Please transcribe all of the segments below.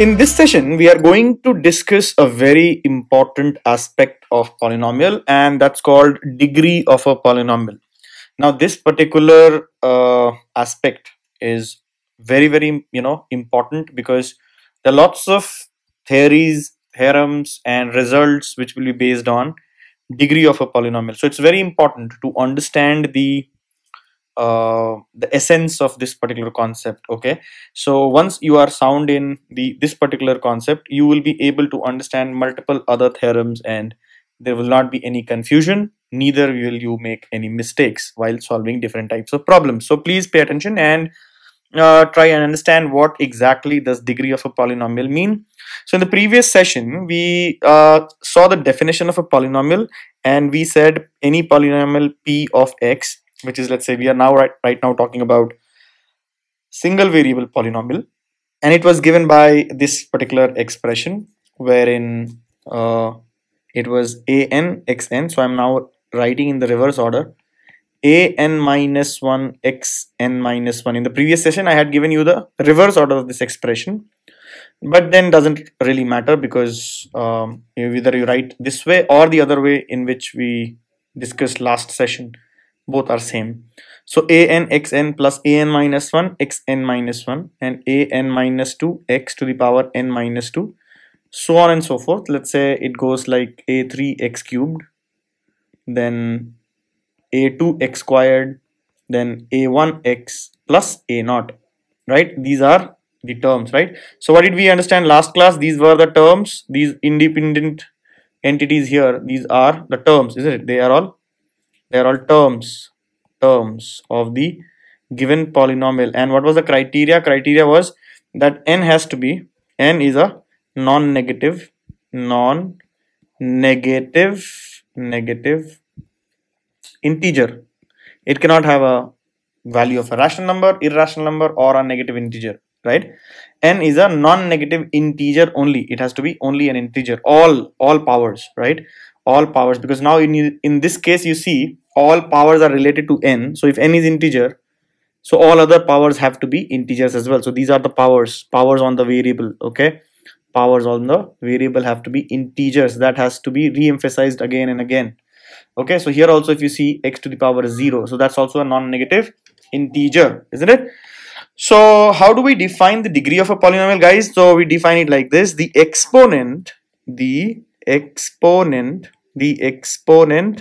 In this session, we are going to discuss a very important aspect of polynomial and that's called degree of a polynomial. Now this particular uh, aspect is very, very, you know, important because there are lots of theories, theorems and results which will be based on degree of a polynomial. So it's very important to understand the uh, the essence of this particular concept okay so once you are sound in the this particular concept you will be able to understand multiple other theorems and there will not be any confusion neither will you make any mistakes while solving different types of problems so please pay attention and uh, try and understand what exactly does degree of a polynomial mean. So in the previous session, we uh, saw the definition of a polynomial and we said any polynomial p of x which is let's say we are now right, right now talking about single variable polynomial and it was given by this particular expression wherein uh, it was a n x n so i'm now writing in the reverse order a n minus 1 x n minus 1 in the previous session i had given you the reverse order of this expression but then doesn't really matter because um, either you write this way or the other way in which we discussed last session both are same so a n x n plus an minus 1 xn minus 1 and an minus 2 x to the power n minus 2 so on and so forth let's say it goes like a3 x cubed then a2 x squared then a1 x plus a naught right these are the terms right so what did we understand last class these were the terms these independent entities here these are the terms isn't it they are all they are all terms terms of the given polynomial and what was the criteria criteria was that n has to be n is a non-negative non-negative negative integer it cannot have a value of a rational number irrational number or a negative integer right n is a non-negative integer only it has to be only an integer all all powers right all powers because now in, in this case you see all powers are related to n so if n is integer so all other powers have to be integers as well so these are the powers powers on the variable okay powers on the variable have to be integers that has to be re-emphasized again and again okay so here also if you see x to the power is 0 so that's also a non-negative integer isn't it so how do we define the degree of a polynomial guys so we define it like this the exponent the exponent the exponent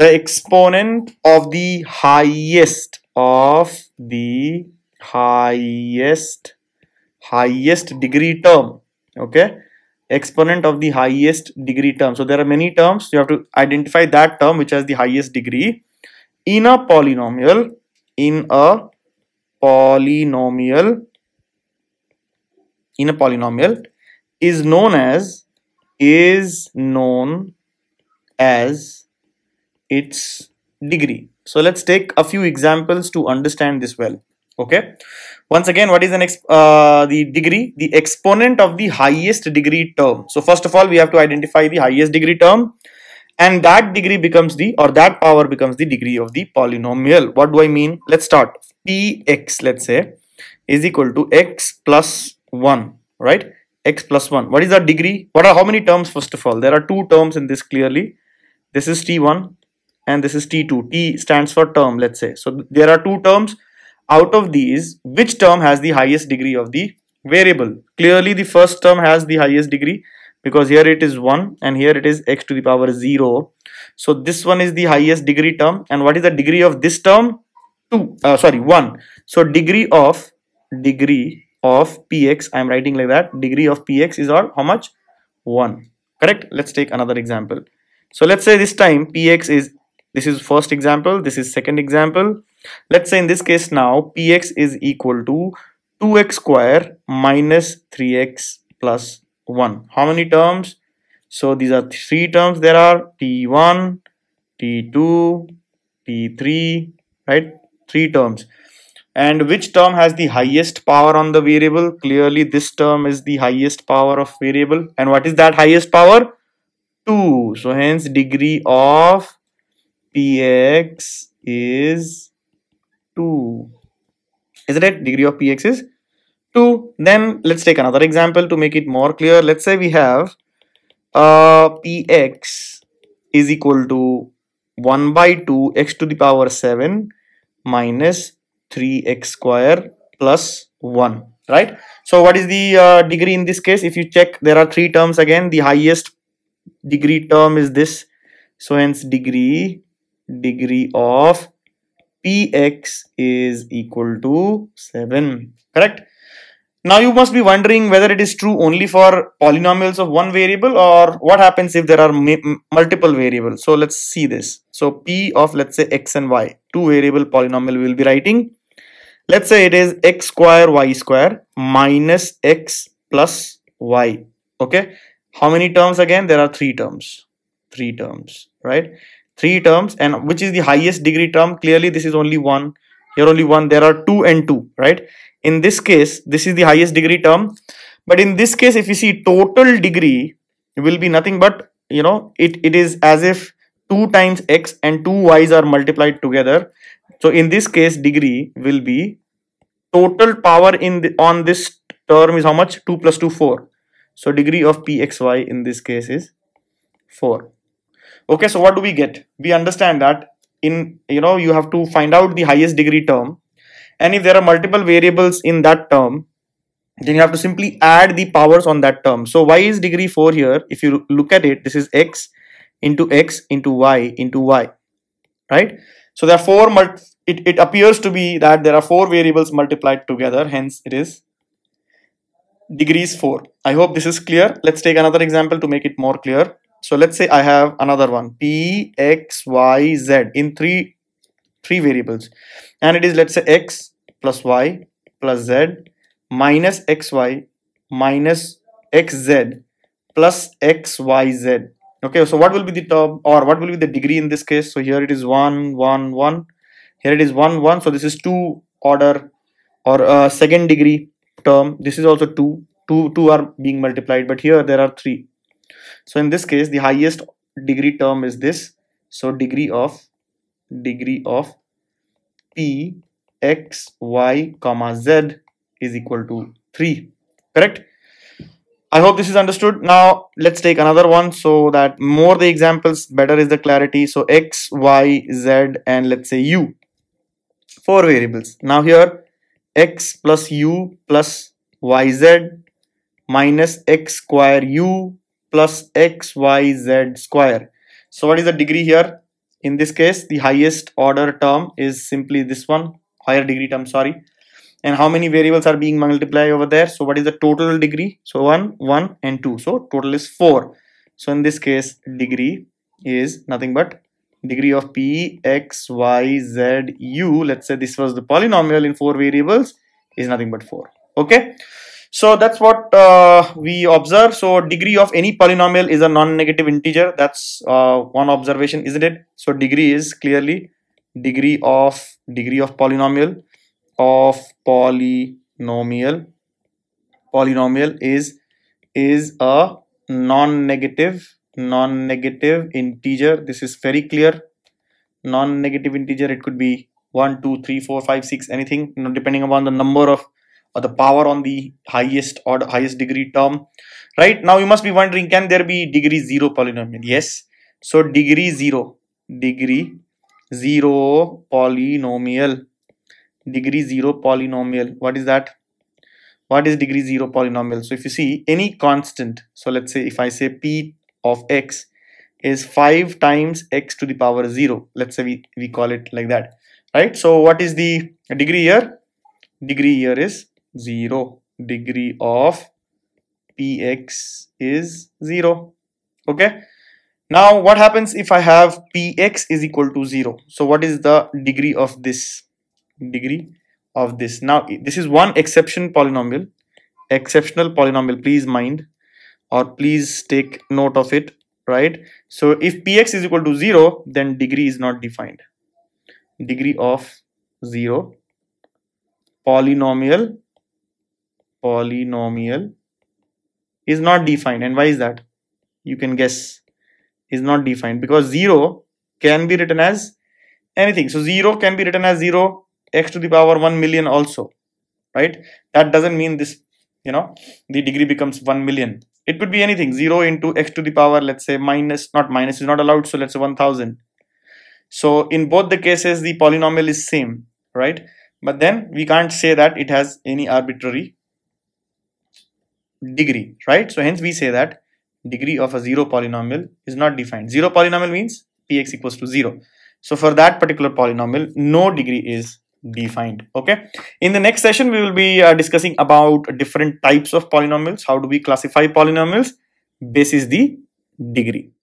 the exponent of the highest of the highest highest degree term okay exponent of the highest degree term so there are many terms you have to identify that term which has the highest degree in a polynomial in a polynomial in a polynomial is known as is known as its degree. So let's take a few examples to understand this well. Okay. Once again, what is an uh, the degree? The exponent of the highest degree term. So first of all, we have to identify the highest degree term and that degree becomes the or that power becomes the degree of the polynomial. What do I mean? Let's start. Px, let's say, is equal to x plus 1, right? x plus 1. What is our degree? What are how many terms first of all? There are two terms in this clearly. This is t1 and this is t2. t stands for term let's say. So there are two terms. Out of these which term has the highest degree of the variable? Clearly the first term has the highest degree because here it is 1 and here it is x to the power 0. So this one is the highest degree term and what is the degree of this term? 2 uh, sorry 1. So degree of degree of px i'm writing like that degree of px is all how much 1 correct let's take another example so let's say this time px is this is first example this is second example let's say in this case now px is equal to 2x square minus 3x plus 1 how many terms so these are three terms there are t1 t2 t3 right three terms and which term has the highest power on the variable clearly this term is the highest power of variable and what is that highest power 2 so hence degree of px is 2 isn't it degree of px is 2 then let's take another example to make it more clear let's say we have uh, px is equal to 1 by 2 x to the power 7 minus 3x square plus 1 right so what is the uh, degree in this case if you check there are three terms again the highest degree term is this so hence degree degree of px is equal to 7 correct now you must be wondering whether it is true only for polynomials of one variable or what happens if there are multiple variables so let's see this so p of let's say x and y two variable polynomial we will be writing let's say it is x square y square minus x plus y okay how many terms again there are three terms three terms right three terms and which is the highest degree term clearly this is only one here only one there are two and two right in this case this is the highest degree term but in this case if you see total degree will be nothing but you know it it is as if 2 times x and 2 y's are multiplied together so in this case, degree will be total power in the, on this term is how much? 2 plus 2, 4. So degree of pxy in this case is 4. Okay, so what do we get? We understand that in, you know, you have to find out the highest degree term. And if there are multiple variables in that term, then you have to simply add the powers on that term. So y is degree 4 here. If you look at it, this is x into x into y into y, right? So there are four, it, it appears to be that there are four variables multiplied together, hence it is degrees 4. I hope this is clear. Let's take another example to make it more clear. So let's say I have another one, P, X, Y, Z in three, three variables. And it is let's say X plus Y plus Z minus XY minus XZ plus XYZ okay so what will be the term or what will be the degree in this case so here it is 1 1 1 here it is 1 1 so this is 2 order or uh, second degree term this is also 2 2 2 are being multiplied but here there are 3 so in this case the highest degree term is this so degree of degree of p x y comma z is equal to 3 correct I hope this is understood. Now let's take another one so that more the examples, better is the clarity. So x, y, z and let's say u. Four variables. Now here x plus u plus yz minus x square u plus x y z square. So what is the degree here? In this case, the highest order term is simply this one, higher degree term, sorry and how many variables are being multiplied over there so what is the total degree so 1 1 and 2 so total is 4 so in this case degree is nothing but degree of p x y z u let's say this was the polynomial in four variables is nothing but 4 okay so that's what uh, we observe so degree of any polynomial is a non-negative integer that's uh, one observation isn't it so degree is clearly degree of degree of polynomial of polynomial polynomial is is a non-negative non-negative integer this is very clear non-negative integer it could be 1 2 3 4 5 6 anything you know, depending upon the number of or the power on the highest or the highest degree term right now you must be wondering can there be degree 0 polynomial yes so degree 0 degree 0 polynomial degree 0 polynomial what is that what is degree 0 polynomial so if you see any constant so let's say if I say p of x is 5 times x to the power 0 let's say we, we call it like that right so what is the degree here degree here is 0 degree of px is 0 okay now what happens if I have px is equal to 0 so what is the degree of this degree of this. Now, this is one exception polynomial, exceptional polynomial, please mind or please take note of it, right? So if px is equal to 0, then degree is not defined. Degree of 0 polynomial polynomial is not defined and why is that you can guess is not defined because 0 can be written as anything so 0 can be written as 0 x to the power 1 million also right that doesn't mean this you know the degree becomes 1 million it could be anything 0 into x to the power let's say minus not minus is not allowed so let's say 1000 so in both the cases the polynomial is same right but then we can't say that it has any arbitrary degree right so hence we say that degree of a zero polynomial is not defined zero polynomial means px equals to zero so for that particular polynomial no degree is defined okay in the next session we will be uh, discussing about different types of polynomials how do we classify polynomials This is the degree